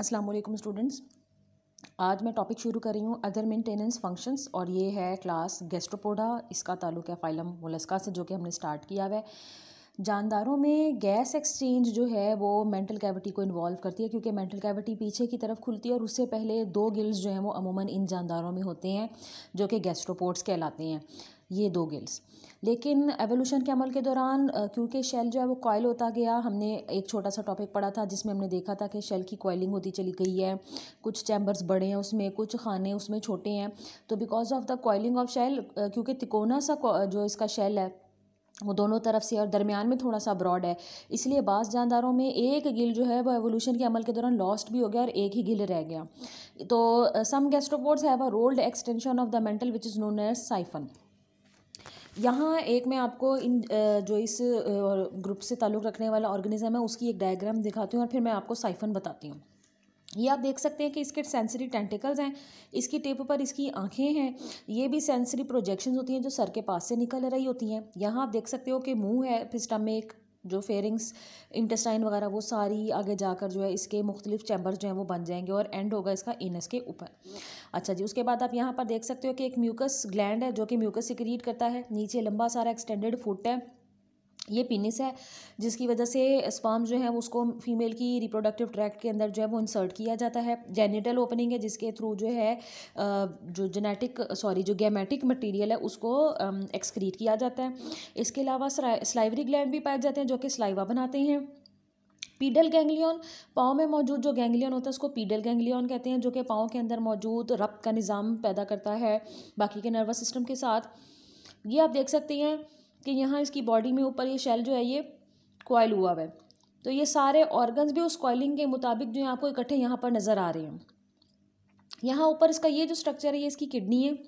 Aslam students आज मैं topic शुरू कर रही हूँ अदर मेंटेनेंस फंक्शंस और ये है क्लास गेस्ट्रोपोडा इसका ताल्लुक है फाइलम मोलस्का से जो कि हमने स्टार्ट किया हुआ है जानदारों में गैस एक्सचेंज जो है वो मेंटल कैविटी को इन्वॉल्व करती है क्योंकि मेंटल कैविटी पीछे की तरफ खुलती है और उससे पहले दो गिल्स जो हैं वो अमूमन इन जानदारों में होते हैं जो कि गैस्ट्रोपोड्स कहलाते हैं ये दो गिल्स लेकिन एवोल्यूशन के अमल के दौरान क्योंकि शेल जो है वो कॉयल होता गया हमने एक छोटा सा टॉपिक पढ़ा था जिसमें हमने देखा था कि शेल की कॉयलिंग होती चली गई है कुछ चैम्बर्स बड़े हैं उसमें कुछ खाने उसमें छोटे हैं तो because of the coiling of shell क्योंकि तिकोना सा जो इसका शेल है वो दोनों तरफ से और दरमियान में थोड़ा सा ब्रॉड है इसलिए बास जानदारों में एक गिल जो है वो एवोल्यूशन के अमल के दौरान लॉस्ट भी हो गया और एक ही गिल रह गया तो some gastropods have a rolled extension of the mantle which is known as siphon यहाँ एक मैं आपको इन जो इस ग्रुप से ताल्लुक़ रखने वाला ऑर्गेनिज्म है उसकी एक डायग्राम दिखाती हूँ और फिर मैं आपको साइफन बताती हूँ ये आप देख सकते हैं कि इसके सेंसरी टेंटिकल्स हैं इसकी टिप पर इसकी आंखें हैं ये भी सेंसरी प्रोजेक्शंस होती हैं जो सर के पास से निकल रही होती हैं यहाँ आप देख सकते हो कि मुंह है फिर स्टमेक जो फेयरिंग्स इंटेस्टाइन वगैरह वो सारी आगे जाकर जो है इसके मुख्तलिफ चैम्बर्स जो हैं वो बन जाएंगे और एंड होगा इसका इनस के ऊपर अच्छा जी उसके बाद आप यहाँ पर देख सकते हो कि एक म्यूकस ग्लैंड है जो कि म्यूकस सिक्रीट करता है नीचे लंबा सारा एक्सटेंडेड फुट है ये पिनिस है जिसकी वजह से स्पर्म जो है उसको फीमेल की रिप्रोडक्टिव ट्रैक्ट के अंदर जो है वो इंसर्ट किया जाता है जेनिटल ओपनिंग है जिसके थ्रू जो है जो जेनेटिक सॉरी जो गैमेटिक मटेरियल है उसको एक्सक्रीट किया जाता है इसके अलावा स्लाइवरी ग्लैंड भी पाए जाते हैं जो कि स्लाइवा बनाते हैं पीडल गैंगलियन पाँव में मौजूद जो गैंगलियन होता है उसको पीडल गैंगलियन कहते हैं जो कि पाँव के अंदर मौजूद रक्त का निज़ाम पैदा करता है बाकी के नर्वस सिस्टम के साथ ये आप देख सकते हैं कि यहाँ इसकी बॉडी में ऊपर ये शेल जो है ये कॉयल हुआ है तो ये सारे ऑर्गन्स भी उस कॉयलिंग के मुताबिक जो है आपको इकट्ठे यहाँ पर नज़र आ रहे हैं यहाँ ऊपर इसका ये जो स्ट्रक्चर है ये इसकी किडनी है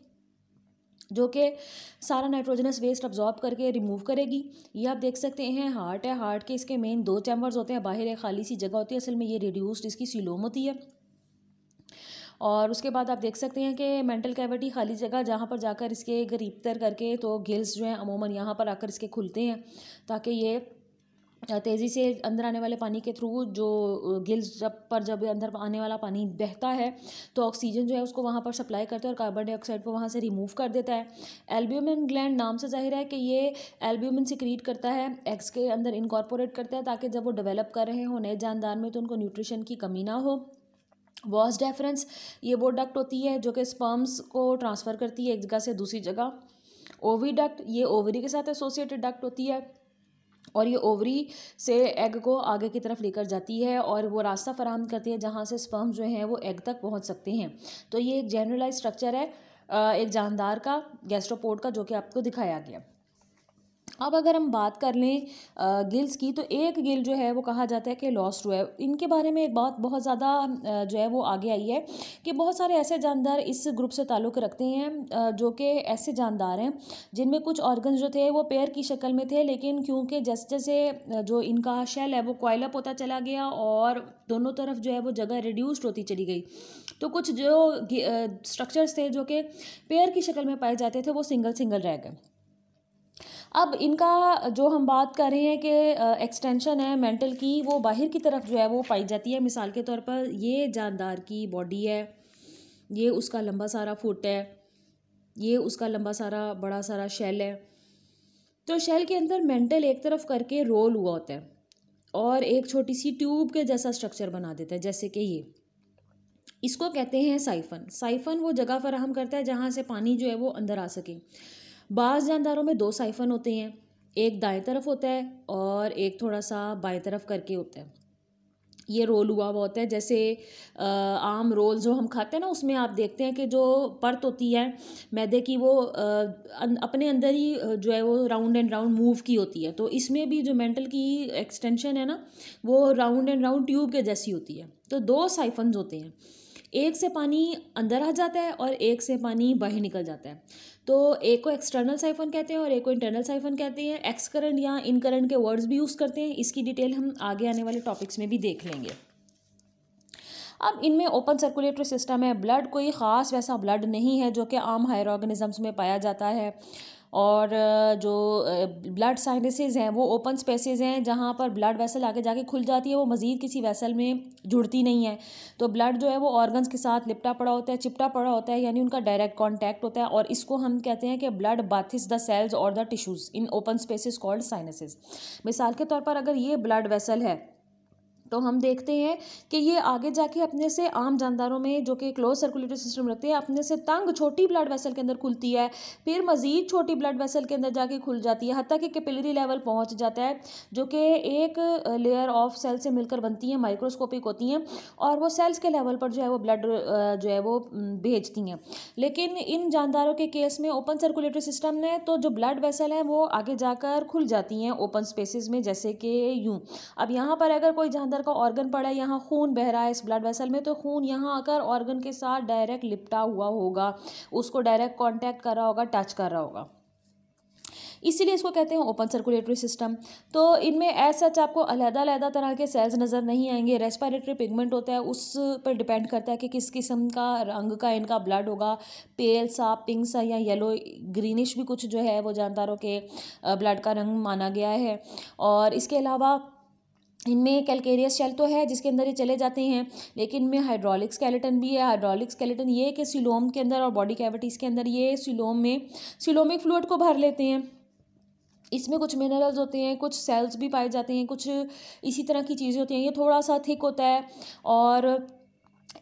जो कि सारा नाइट्रोजनस वेस्ट अब्जॉर्ब करके रिमूव करेगी ये आप देख सकते हैं हार्ट है हार्ट के इसके मेन दो चैम्बर्स होते हैं बाहर एक खाली सी जगह होती है असल में ये रिड्यूस्ड इसकी सिलोम होती है और उसके बाद आप देख सकते हैं कि मेंटल कैविटी खाली जगह जहाँ पर जाकर इसके गरीब तर करके तो गिल्स जो हैं अमूमन यहाँ पर आकर इसके खुलते हैं ताकि ये तेज़ी से अंदर आने वाले पानी के थ्रू जो गिल्स जब पर जब अंदर आने वाला पानी बहता है तो ऑक्सीजन जो है उसको वहाँ पर सप्लाई करता है और कार्बन डाइऑक्साइड को वहाँ से रिमूव कर देता है एल्ब्यूमिन ग्लैंड नाम से जाहिर है कि ये एल्ब्यूमिन सिक्रीट करता है एग्स के अंदर इनकॉर्पोरेट करता है ताकि जब वो डेवलप कर रहे हों नए जानदार में तो उनको न्यूट्रिशन की कमी ना हो वॉस डेफरेंस ये वो डक्ट होती है जो कि स्पर्म्स को ट्रांसफ़र करती है एक जगह से दूसरी जगह ओवी डक्ट ये ओवरी के साथ एसोसिएटेड डक्ट होती है और ये ओवरी से एग को आगे की तरफ लेकर जाती है और वो रास्ता फराहम करती है जहाँ से स्पर्म जो हैं वो एग तक पहुँच सकते हैं तो ये एक जनरलाइज स्ट्रक्चर है एक जानदार का गैस्ट्रोपोर्ट का जो कि आपको दिखाया गया अब अगर हम बात कर लें गिल्स की तो एक गिल जो है वो कहा जाता है कि लॉस्ट हुआ है इनके बारे में एक बात बहुत ज़्यादा जो है वो आगे आई है कि बहुत सारे ऐसे जानदार इस ग्रुप से ताल्लुक़ रखते हैं जो कि ऐसे जानदार हैं जिनमें कुछ ऑर्गन जो थे वो पेयर की शक्ल में थे लेकिन क्योंकि जैसे जैसे जो इनका शेल है वो कोयलअप होता चला गया और दोनों तरफ जो है वो जगह रिड्यूस्ड होती चली गई तो कुछ जो स्ट्रक्चर्स थे जो कि पेयर की शक्ल में पाए जाते थे वो सिंगल सिंगल रह गए अब इनका जो हम बात कर रहे हैं कि एक्सटेंशन है मेंटल की वो बाहर की तरफ जो है वो पाई जाती है मिसाल के तौर पर ये जानदार की बॉडी है ये उसका लंबा सारा फुट है ये उसका लंबा सारा बड़ा सारा शेल है तो शेल के अंदर मेंटल एक तरफ करके रोल हुआ होता है और एक छोटी सी ट्यूब के जैसा स्ट्रक्चर बना देता है जैसे कि ये इसको कहते हैं साइफन साइफन वो जगह फराहम करता है जहाँ से पानी जो है वो अंदर आ सके बाज़ जानदारों में दो साइफन होते हैं एक दाएं तरफ होता है और एक थोड़ा सा बाएं तरफ करके होता है ये रोल हुआ हुआ होता है जैसे आम रोल जो हम खाते हैं ना उसमें आप देखते हैं कि जो परत होती है मैदे की वो अं, अपने अंदर ही जो है वो राउंड एंड राउंड मूव की होती है तो इसमें भी जो मेंटल की एक्सटेंशन है ना वो राउंड एंड राउंड ट्यूब के जैसी होती है तो दो साइफन्स होते हैं एक से पानी अंदर आ जाता है और एक से पानी बाहर निकल जाता है तो एक को एक्सटर्नल साइफन कहते हैं और एक को इंटरनल साइफन कहते हैं एक्स करंट या इन करंट के वर्ड्स भी यूज़ करते हैं इसकी डिटेल हम आगे आने वाले टॉपिक्स में भी देख लेंगे अब इनमें ओपन सर्कुलेटरी सिस्टम है ब्लड कोई ख़ास वैसा ब्लड नहीं है जो कि आम हायर ऑर्गेनिजम्स में पाया जाता है और जो ब्लड साइनसेज हैं वो ओपन स्पेसेस हैं जहाँ पर ब्लड वेसल आगे जाके खुल जाती है वो मज़ीद किसी वेसल में जुड़ती नहीं है तो ब्लड जो है वो ऑर्गन्स के साथ लिपटा पड़ा होता है चिपटा पड़ा होता है यानी उनका डायरेक्ट कॉन्टैक्ट होता है और इसको हम कहते हैं कि ब्लड बाथिस द सेल्स और the tissues in open spaces called sinuses मिसाल के तौर पर अगर ये ब्लड वेसल है तो हम देखते हैं कि ये आगे जाके अपने से आम जानदारों में जो कि क्लोज सर्कुलेटरी सिस्टम रखते हैं अपने से तंग छोटी ब्लड वेसल के अंदर खुलती है फिर मज़ीद छोटी ब्लड वेसल के अंदर जाके खुल जाती है हती कि कैपिलरी लेवल पहुँच जाता है जो कि एक लेयर ऑफ सेल से मिलकर बनती हैं माइक्रोस्कोपिक होती हैं और वो सेल्स के लेवल पर जो है वो ब्लड जो है वो भेजती हैं लेकिन इन जानदारों के केस में ओपन सर्कुलेटरी सिस्टम ने तो जो ब्लड वेसल हैं वो आगे जाकर खुल जाती हैं ओपन स्पेसिस में जैसे कि यूँ अब यहाँ पर अगर कोई जानदार अंदर का ऑर्गन पड़ा है यहाँ खून बह रहा है इस ब्लड वेसल में तो खून यहाँ आकर ऑर्गन के साथ डायरेक्ट लिपटा हुआ होगा उसको डायरेक्ट कॉन्टैक्ट कर रहा होगा टच कर रहा होगा इसीलिए इसको कहते हैं ओपन सर्कुलेटरी सिस्टम तो इनमें एज सच आपको अलहदा अलहदा तरह के सेल्स नज़र नहीं आएंगे रेस्पायरेटरी पिगमेंट होता है उस पर डिपेंड करता है कि किस किस्म का रंग का इनका ब्लड होगा पेल सा पिंक सा या येलो ग्रीनिश भी कुछ जो है वो जानदारों के ब्लड का रंग माना गया है और इसके अलावा इनमें कैलकेरियस शेल तो है जिसके अंदर ये चले जाते हैं लेकिन इनमें हाइड्रोलिक स्केलेटन भी है हाइड्रोलिक स्केलेटन ये कि सिलोम के अंदर और बॉडी कैविटीज़ के अंदर ये सिलोम में सिलोमिक फ्लूड को भर लेते हैं इसमें कुछ मिनरल्स होते हैं कुछ सेल्स भी पाए जाते हैं कुछ इसी तरह की चीज़ें होती हैं ये थोड़ा सा थिक होता है और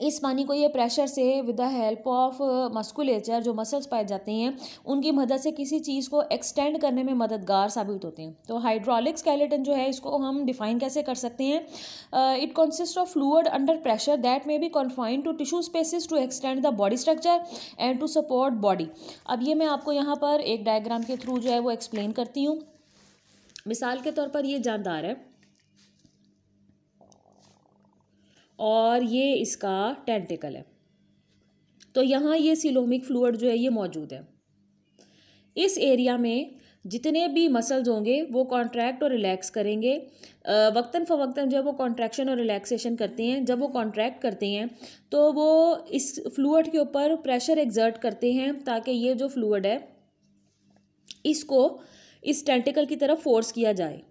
इस पानी को ये प्रेशर से with the help of musculature जो मसल्स पाए जाते हैं उनकी मदद से किसी चीज़ को एक्सटेंड करने में मददगार साबित होते हैं तो हाइड्रोलिक स्केलेटन जो है इसको हम डिफाइन कैसे कर सकते हैं it consist of fluid under pressure that may be confined to tissue spaces to extend the body structure and to support body अब ये मैं आपको यहाँ पर एक डायग्राम के थ्रू जो है वो एक्सप्लेन करती हूँ मिसाल के तौर पर ये जानदार है और ये इसका टेंटिकल है तो यहाँ ये सिलोमिक फ्लूड जो है ये मौजूद है इस एरिया में जितने भी मसल्स होंगे वो कॉन्ट्रैक्ट और रिलैक्स करेंगे वक्ता फ़वक्ता जब वो कॉन्ट्रैक्शन और रिलैक्सेशन करते हैं जब वो कॉन्ट्रैक्ट करते हैं तो वो इस फ्लूड के ऊपर प्रेशर एग्जर्ट करते हैं ताकि ये जो फ्लूड है इसको इस टेंटिकल की तरफ फोर्स किया जाए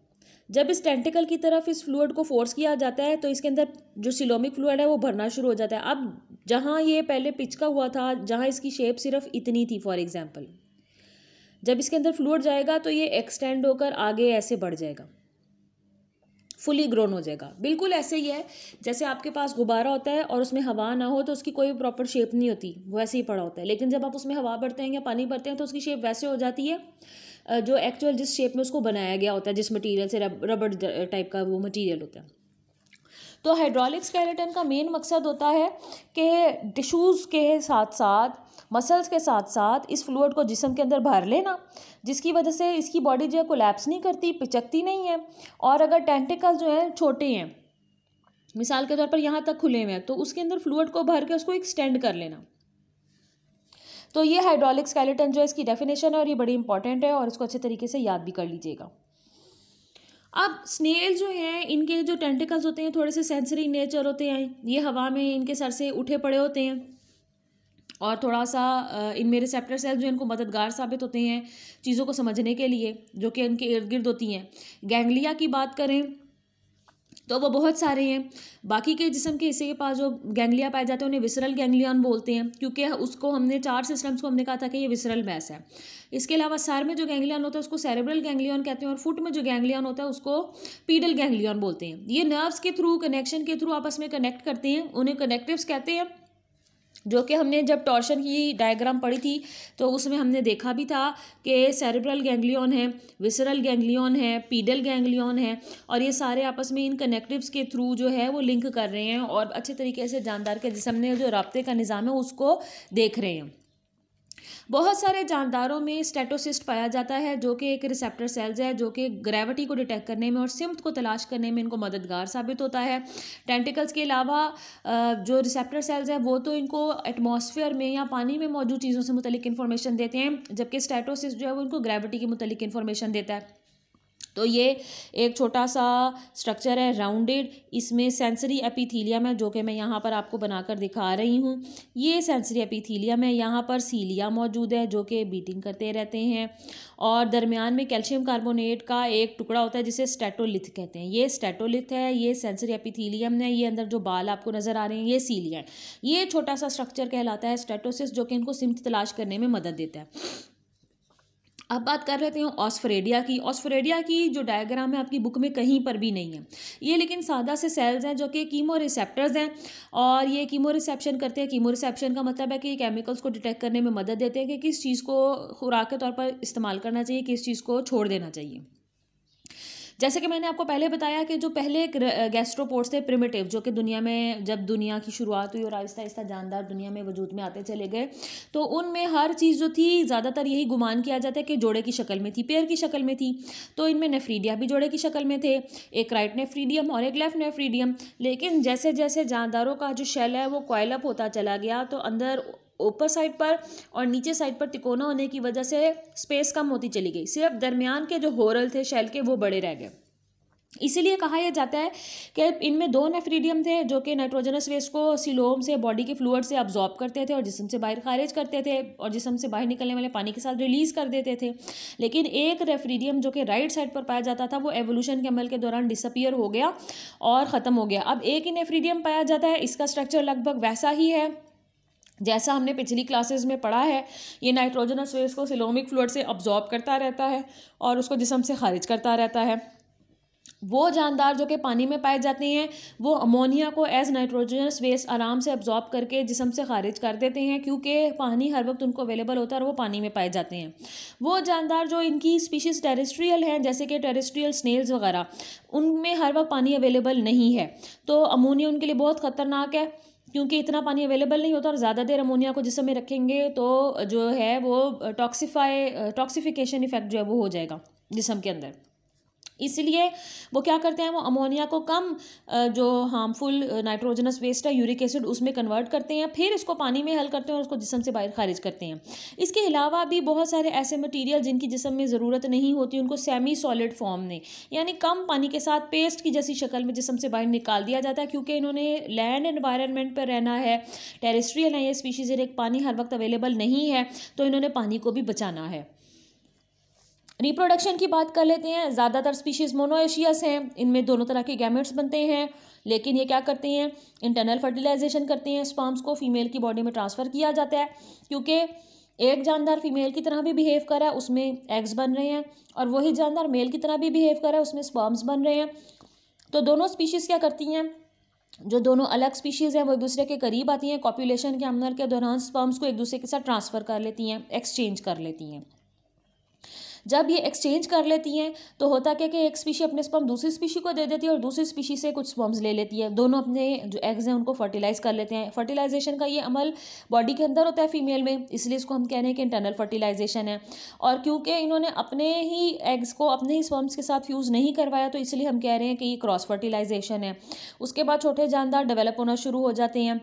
जब इस टेंटिकल की तरफ इस फ्लूड को फोर्स किया जाता है तो इसके अंदर जो सिलोमिक फ्लूड है वो भरना शुरू हो जाता है अब जहाँ ये पहले पिचका हुआ था जहाँ इसकी शेप सिर्फ इतनी थी फॉर एग्ज़ाम्पल जब इसके अंदर फ्लूड जाएगा तो ये एक्सटेंड होकर आगे ऐसे बढ़ जाएगा फुली ग्रोन हो जाएगा बिल्कुल ऐसे ही है जैसे आपके पास गुब्बारा होता है और उसमें हवा ना हो तो उसकी कोई प्रॉपर शेप नहीं होती वैसे ही पड़ा होता है लेकिन जब आप उसमें हवा भरते हैं या पानी भरते हैं तो उसकी शेप वैसे हो जाती है जो एक्चुअल जिस शेप में उसको बनाया गया होता है जिस मटीरियल से रब, रबड़ टाइप का वो मटीरियल होता है तो हाइड्रोलिक स्केलेटन का मेन मकसद होता है कि टिशूज़ के साथ साथ मसल्स के साथ साथ इस फ्लूड को जिसम के अंदर भर लेना जिसकी वजह से इसकी बॉडी जो है कोलेप्स नहीं करती पिचकती नहीं है और अगर टेंटिकल जो है छोटे हैं मिसाल के तौर पर यहाँ तक खुले हुए हैं तो उसके अंदर फ्लूड को भर के उसको एक्सटेंड कर लेना तो ये हाइड्रोलिक स्केलेटन जो है इसकी डेफिनेशन है और ये बड़ी इंपॉर्टेंट है और इसको अच्छे तरीके से याद भी कर लीजिएगा अब स्नेल जो है इनके जो टेंटिकल्स होते हैं थोड़े से सेंसरी नेचर होते हैं ये हवा में इनके सर से उठे पड़े होते हैं और थोड़ा सा इनमें रिसेप्टर सेल्स जो इनको मददगार साबित होते हैं चीज़ों को समझने के लिए जो कि इनके इर्द गिर्द होती हैं गैंगलिया की बात करें तो वो बहुत सारे हैं बाकी के जिसम के हिस्से के पास जो गैंग्लिया पाए जाते हैं उन्हें विसरल गैंग्लियन बोलते हैं क्योंकि उसको हमने चार सिस्टम्स को हमने कहा था कि ये विसरल मैस है इसके अलावा सर में जो गैंग्लियन होता है उसको सेरेब्रल गैंग्लियन कहते हैं और फुट में जो गैंग्लियन होता है उसको पीडल गैंग्लियन बोलते हैं ये नर्व्स के थ्रू कनेक्शन के थ्रू आपस में कनेक्ट करते हैं उन्हें कनेक्टिव्स कहते हैं जो कि हमने जब टॉर्शन की डायग्राम पढ़ी थी तो उसमें हमने देखा भी था कि सेरेब्रल गैंग्लियन है विसरल गैंग्लियन है पीडल गैंग्लियन है और ये सारे आपस में इन कनेक्टिव्स के थ्रू जो है वो लिंक कर रहे हैं और अच्छे तरीके से जानदार के जिसमें जो रबते का निज़ाम है उसको देख रहे हैं बहुत सारे जानदारों में स्टेटोसिस्ट पाया जाता है जो कि एक रिसेप्टर सेल्स है जो कि ग्रेविटी को डिटेक्ट करने में और सिम्थ को तलाश करने में इनको मददगार साबित होता है टेंटिकल्स के अलावा जो रिसेप्टर सेल्स हैं वो तो इनको एटमोसफियर में या पानी में मौजूद चीज़ों से मुतलिक इन्फॉर्मेशन देते हैं जबकि स्टेटोसिस्ट जो है वो इनको ग्रेविटी के मुतलिक इन्फॉर्मेशन देता है तो ये एक छोटा सा स्ट्रक्चर है राउंडेड इसमें सेंसरी एपिथीलियम है जो कि मैं यहाँ पर आपको बनाकर दिखा रही हूँ ये सेंसरी एपिथीलियम है यहाँ पर सीलिया मौजूद है जो कि बीटिंग करते रहते हैं और दरमियान में कैल्शियम कार्बोनेट का एक टुकड़ा होता है जिसे स्टेटोलिथ कहते हैं ये स्टेटोलिथ है ये सेंसरी एपिथीलियम है ये अंदर जो बाल आपको नज़र आ रहे हैं ये सीलिया है ये छोटा सा स्ट्रक्चर कहलाता है स्टेटोसिस जो कि इनको सिम्त तलाश करने में मदद देता है अब बात कर रहे हैं ऑस्फ्रेडिया की ऑस्फ्रेडिया की जो डायग्राम है आपकी बुक में कहीं पर भी नहीं है ये लेकिन सादा से सेल्स हैं जो कि कीमो रिसेप्टर्स हैं और ये कीमो रिसेप्शन करते हैं कीमो रिसेप्शन का मतलब है कि ये केमिकल्स को डिटेक्ट करने में मदद देते हैं कि किस चीज़ को खुराक के तौर पर इस्तेमाल करना चाहिए किस चीज़ को छोड़ देना चाहिए जैसे कि मैंने आपको पहले बताया कि जो पहले गैस्ट्रोपोर्ट्स थे प्रिमिटिव जो कि दुनिया में जब दुनिया की शुरुआत हुई और आहिस्ता आहिस्ता जानदार दुनिया में वजूद में आते चले गए तो उनमें हर चीज़ जो थी ज़्यादातर यही गुमान किया जाता है कि जोड़े की शक्ल में थी पेयर की शक्ल में थी तो इनमें नेफ्रीडिया भी जोड़े की शक्ल में थे एक राइट नेफ्रीडियम और एक लेफ्ट नेफ्रीडियम लेकिन जैसे जैसे जानदारों का जो शेल है वो कॉयलअप होता चला गया तो अंदर ऊपर साइड पर और नीचे साइड पर तिकोना होने की वजह से स्पेस कम होती चली गई सिर्फ दरमियान के जो होरल थे शेल के वो बड़े रह गए इसीलिए कहा यह जाता है कि इनमें दो नेफ्रीडियम थे जो कि नाइट्रोजनस वेस्ट को सिलोम से बॉडी के फ्लूड से अब्जॉर्ब करते थे और जिसम से बाहर खारिज करते थे और जिसम से बाहर निकलने वाले पानी के साथ रिलीज़ कर देते थे लेकिन एक रेफ्रीडियम जो कि राइट साइड पर पाया जाता था वो एवोल्यूशन के अमल के दौरान डिसअपियर हो गया और ख़त्म हो गया अब एक ही नेफ्रीडियम पाया जाता है इसका स्ट्रक्चर लगभग वैसा ही है जैसा हमने पिछली क्लासेस में पढ़ा है ये नाइट्रोजनस वेस्ट को सिलोमिक फ्लूड से अब्जॉर्ब करता रहता है और उसको जिसम से खारिज करता रहता है वो जानदार जो कि पानी में पाए जाते हैं वो अमोनिया को एज नाइट्रोजनस वेस्ट आराम से अब्जॉर्ब करके जिसम से खारिज कर देते हैं क्योंकि पानी हर वक्त उनको अवेलेबल होता है और वो पानी में पाए जाते हैं वो जानदार जो इनकी स्पीशीज़ टेरेस्ट्रियल हैं जैसे कि टेरेस्ट्रियल स्नेल्स वगैरह उनमें हर वक्त पानी अवेलेबल नहीं है तो अमोनिया उनके लिए बहुत ख़तरनाक है क्योंकि इतना पानी अवेलेबल नहीं होता और ज़्यादा देर अमोनिया को जिसम में रखेंगे तो जो है वो टॉक्सीफाई टॉक्सीफिकेशन इफेक्ट जो है वो हो जाएगा जिसम के अंदर इसलिए वो क्या करते हैं वो अमोनिया को कम जो हार्मफुल नाइट्रोजनस वेस्ट है यूरिक एसिड उसमें कन्वर्ट करते हैं फिर इसको पानी में हल करते हैं और उसको जिसम से बाहर खारिज करते हैं इसके अलावा भी बहुत सारे ऐसे मटेरियल जिनकी जिसम में ज़रूरत नहीं होती उनको सेमी सॉलिड फॉर्म में यानी कम पानी के साथ पेस्ट की जैसी शक्ल में जिसम से बाहर निकाल दिया जाता है क्योंकि इन्होंने लैंड एनवायरमेंट पर रहना है टेरेस्ट्रियल है ये स्पीशीज़ एक पानी हर वक्त अवेलेबल नहीं है तो इन्होंने पानी को भी बचाना है रिप्रोडक्शन की बात कर लेते हैं ज़्यादातर स्पीशीज़ मोनोएशियस हैं इनमें दोनों तरह के गैमेट्स बनते हैं लेकिन ये क्या करते हैं इंटरनल फर्टिलाइजेशन करते हैं स्पर्म्स को फीमेल की बॉडी में ट्रांसफ़र किया जाता है क्योंकि एक जानदार फीमेल की तरह भी बिहेव कर रहा है उसमें एग्स बन रहे हैं और वही जानदार मेल की तरह भी बिहेव कर रहा है उसमें स्पर्म्स बन रहे हैं तो दोनों स्पीशीज़ क्या करती हैं जो दोनों अलग स्पीशीज़ हैं वो एक दूसरे के करीब आती हैं कॉपुलेशन के अमदर के दौरान स्पर्म्स को एक दूसरे के साथ ट्रांसफ़र कर लेती हैं एक्सचेंज कर लेती हैं जब ये एक्सचेंज कर लेती हैं तो होता क्या कि एक स्पीशी अपने स्पम दूसरी स्पीशी को दे देती है और दूसरी स्पीशी से कुछ स्पम्स ले लेती है दोनों अपने जो एग्स हैं उनको फर्टिलाइज़ कर लेते हैं फर्टिलाइजेशन का ये अमल बॉडी के अंदर होता है फीमेल में इसलिए इसको हम कह रहे हैं कि इंटरनल फर्टिलाइजेशन है और क्योंकि इन्होंने अपने ही एग्स को अपने ही स्पम्स के साथ फ्यूज़ नहीं करवाया तो इसलिए हम कह रहे हैं कि ये क्रॉस फर्टिलाइजेशन है उसके बाद छोटे जानदार डेवलप होना शुरू हो जाते हैं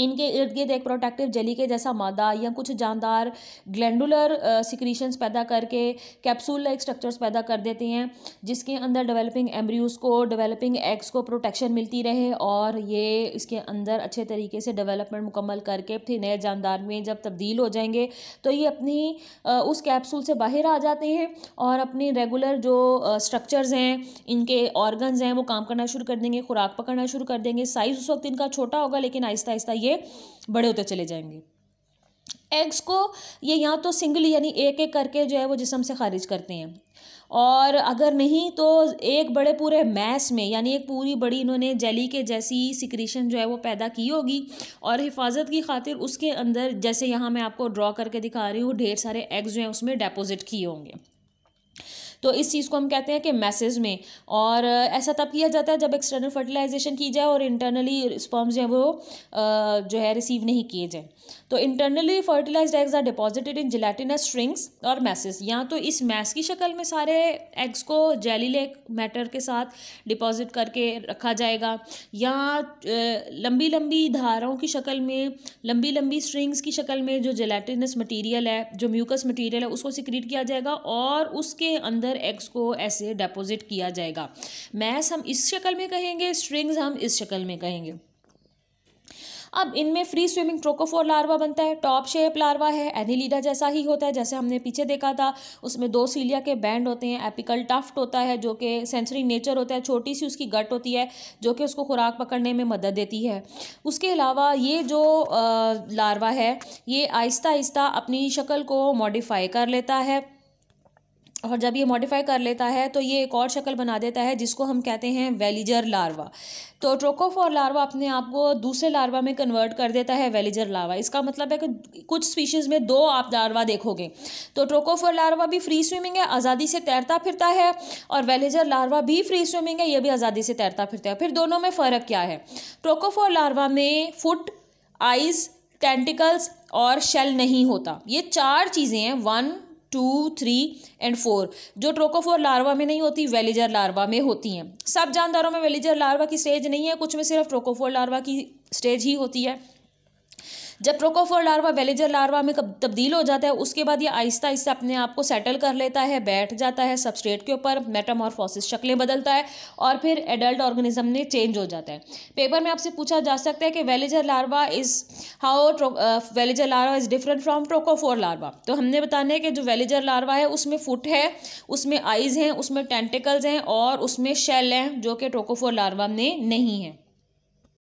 इनके इर्द गिर्द एक प्रोटेक्टिव जली के जैसा मादा या कुछ जानदार ग्लैंडुलर सिक्रीशंस पैदा करके कैप्सूल लाइक स्ट्रक्चर्स पैदा कर देते हैं जिसके अंदर डेवलपिंग एम्ब्रियोस को डेवलपिंग एग्स को प्रोटेक्शन मिलती रहे और ये इसके अंदर अच्छे तरीके से डेवलपमेंट मुकम्मल करके फिर नए जानदार में जब तब्दील हो जाएंगे तो ये अपनी उस कैप्सूल से बाहर आ जाते हैं और अपने रेगुलर जो स्ट्रक्चर्स हैं इनके ऑर्गन्स हैं वो काम करना शुरू कर देंगे खुराक पकड़ना शुरू कर देंगे साइज़ उस वक्त इनका छोटा होगा लेकिन आहिस्ता आहिस्ता ये ये बड़े होते चले जाएंगे एग्स को ये या तो सिंगल यानी एक एक करके जो है वो जिसम से खारिज करते हैं और अगर नहीं तो एक बड़े पूरे मैस में यानी एक पूरी बड़ी इन्होंने जेली के जैसी सिक्रीशन जो है वो पैदा की होगी और हिफाजत की खातिर उसके अंदर जैसे यहाँ मैं आपको ड्रॉ करके दिखा रही हूँ ढेर सारे एग्स जो हैं उसमें डेपोज़िट किए होंगे तो इस चीज़ को हम कहते हैं कि मैसेज में और ऐसा तब किया जाता है जब एक्सटर्नल फर्टिलाइजेशन की जाए और इंटरनली स्पर्म्स जो है वो जो है रिसीव नहीं किए जाए तो internally fertilize eggs are deposited in gelatinous strings और मैसेज या तो इस मैस की शक्ल में सारे एग्स को लेक मैटर के साथ डिपॉजिट करके रखा जाएगा या लंबी लंबी धाराओं की शक्ल में लंबी लंबी स्ट्रिंग्स की शक्ल में जो जेलेटिनस मटीरियल है जो म्यूकस मटीरियल है उसको सिक्रीट किया जाएगा और उसके अंदर अंदर एक्स को ऐसे डिपोजिट किया जाएगा मैथ हम इस शक्ल में कहेंगे स्ट्रिंग्स हम इस शक्ल में कहेंगे अब इनमें फ्री स्विमिंग ट्रोकोफोर लार्वा बनता है टॉप शेप लार्वा है एनिलीडा जैसा ही होता है जैसे हमने पीछे देखा था उसमें दो सीलिया के बैंड होते हैं एपिकल टफ्ट होता है जो कि सेंसरी नेचर होता है छोटी सी उसकी गट होती है जो कि उसको खुराक पकड़ने में मदद देती है उसके अलावा ये जो लार्वा है ये आहिस्ता आहिस्ता अपनी शक्ल को मॉडिफाई कर लेता है और जब ये मॉडिफाई कर लेता है तो ये एक और शक्ल बना देता है जिसको हम कहते हैं वेलीजर लार्वा तो ट्रोकोफोर लार्वा अपने आप को दूसरे लार्वा में कन्वर्ट कर देता है वेलीजर लार्वा इसका मतलब है कि कुछ स्पीशीज़ में दो आप लार्वा देखोगे तो ट्रोकोफोर लार्वा भी फ्री स्विमिंग है आज़ादी से तैरता फिरता है और वेलीजर लार्वा भी फ्री स्विमिंग है ये भी आज़ादी से तैरता फिरता है फिर दोनों में फ़र्क क्या है ट्रोकोफोर लार्वा में फुट आइज़ टेंटिकल्स और शेल नहीं होता ये चार चीज़ें हैं one two three and four जो ट्रोकोफोर लार्वा में नहीं होती वेलिजर लार्वा में होती हैं सब जानदारों में वेलिजर लार्वा की स्टेज नहीं है कुछ में सिर्फ ट्रोकोफोर लार्वा की स्टेज ही होती है जब प्रोकोफोर लार्वा वेलेजर लार्वा में तब्दील हो जाता है उसके बाद ये आहिस्ता आहिस्ता अपने आप को सेटल कर लेता है बैठ जाता है सबस्ट्रेट के ऊपर मेटामॉर्फोसिस शक्लें बदलता है और फिर एडल्ट ऑर्गेनिज्म में चेंज हो जाता है पेपर में आपसे पूछा जा सकता है कि veliger larva is how veliger larva is different from trochophore larva तो हमने बताना है कि जो वेलेजर लार्वा है उसमें फुट है उसमें आइज़ हैं उसमें टेंटिकल्स हैं और उसमें शेल हैं जो कि ट्रोकोफोर लार्वा में नहीं है